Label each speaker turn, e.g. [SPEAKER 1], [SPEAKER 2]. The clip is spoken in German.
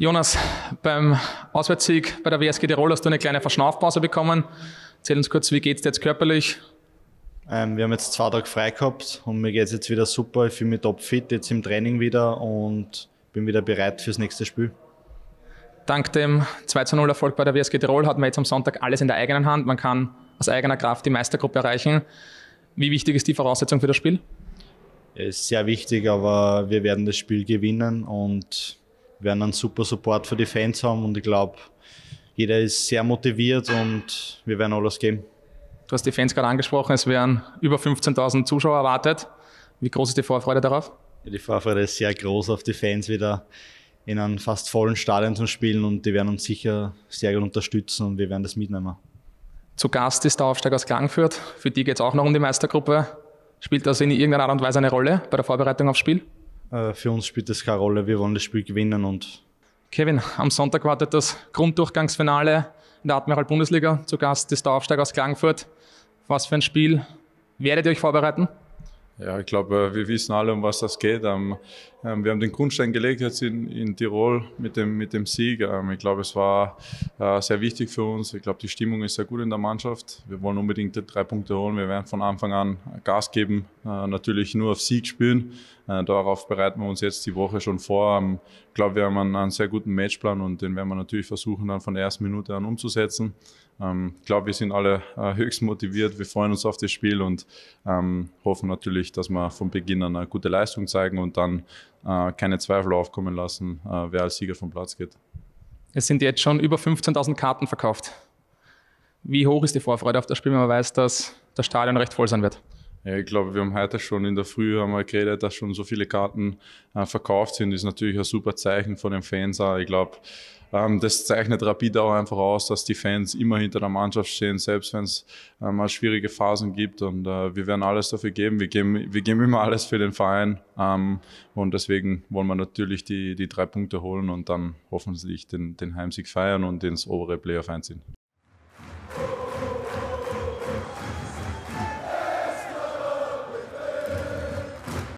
[SPEAKER 1] Jonas, beim Auswärtssieg bei der WSG Tirol hast du eine kleine Verschnaufpause bekommen. Erzähl uns kurz, wie geht es dir jetzt körperlich?
[SPEAKER 2] Ähm, wir haben jetzt zwei Tage frei gehabt und mir geht es jetzt wieder super. Ich fühle mich
[SPEAKER 1] topfit, jetzt im Training wieder und bin wieder bereit fürs nächste Spiel. Dank dem 2-0 Erfolg bei der WSG Tirol hat man jetzt am Sonntag alles in der eigenen Hand. Man kann aus eigener Kraft die Meistergruppe erreichen. Wie wichtig ist die Voraussetzung für das Spiel? Ja, ist sehr
[SPEAKER 2] wichtig, aber wir werden das Spiel gewinnen und werden einen super Support für die Fans
[SPEAKER 1] haben und ich glaube, jeder ist sehr motiviert und wir werden alles geben. Du hast die Fans gerade angesprochen, es werden über 15.000 Zuschauer erwartet. Wie groß ist die Vorfreude darauf? Ja, die Vorfreude ist sehr groß auf die Fans wieder in einem fast vollen Stadion zu spielen
[SPEAKER 2] und die werden uns sicher sehr gut unterstützen und wir werden das mitnehmen.
[SPEAKER 1] Zu Gast ist der Aufsteiger aus Klangfurt. Für die geht es auch noch um die Meistergruppe. Spielt das in irgendeiner Art und Weise eine Rolle bei der Vorbereitung aufs Spiel?
[SPEAKER 2] Äh, für uns spielt das keine Rolle. Wir wollen das Spiel gewinnen und
[SPEAKER 1] Kevin, am Sonntag wartet das Grunddurchgangsfinale in der Admiral Bundesliga. Zu Gast ist der Aufsteiger aus Klagenfurt. Was für ein Spiel. Werdet ihr euch vorbereiten?
[SPEAKER 3] Ja, ich glaube, äh, wir wissen alle, um was das geht. Ähm, ähm, wir haben den Grundstein gelegt jetzt in, in Tirol mit dem, mit dem Sieg. Ähm, ich glaube, es war äh, sehr wichtig für uns. Ich glaube, die Stimmung ist sehr gut in der Mannschaft. Wir wollen unbedingt drei Punkte holen. Wir werden von Anfang an Gas geben, natürlich nur auf Sieg spielen. Äh, darauf bereiten wir uns jetzt die Woche schon vor. ich ähm, glaube, wir haben einen, sehr guten Matchplan und den werden wir natürlich versuchen, dann von der ersten Minute an umzusetzen. ich ähm, glaube, wir sind alle äh, höchst motiviert. Wir freuen uns auf das Spiel und ähm, hoffen natürlich, dass wir von Beginn an eine gute Leistung zeigen und dann äh, keine Zweifel aufkommen lassen, wer als Sieger vom Platz geht.
[SPEAKER 1] Es sind jetzt schon über 15.000 Karten verkauft. Wie hoch ist die Vorfreude auf das Spiel, wenn man weiß,
[SPEAKER 3] dass das Stadion recht voll sein wird? Ja, ich glaube, wir haben heute schon in der Früh einmal geredet, dass schon so viele Karten äh, verkauft sind. Das ist natürlich ein super Zeichen von den Fans auch. Ich glaube, ähm, das zeichnet Rapid auch einfach aus, dass die Fans immer hinter der Mannschaft stehen, selbst wenn es äh, mal schwierige Phasen gibt. Und äh, wir werden alles dafür geben. Wir geben, wir geben immer alles für den Verein. Ähm, und deswegen wollen wir natürlich die, die drei Punkte holen und dann hoffentlich den, den Heimsieg feiern und ins obere Playoff einziehen.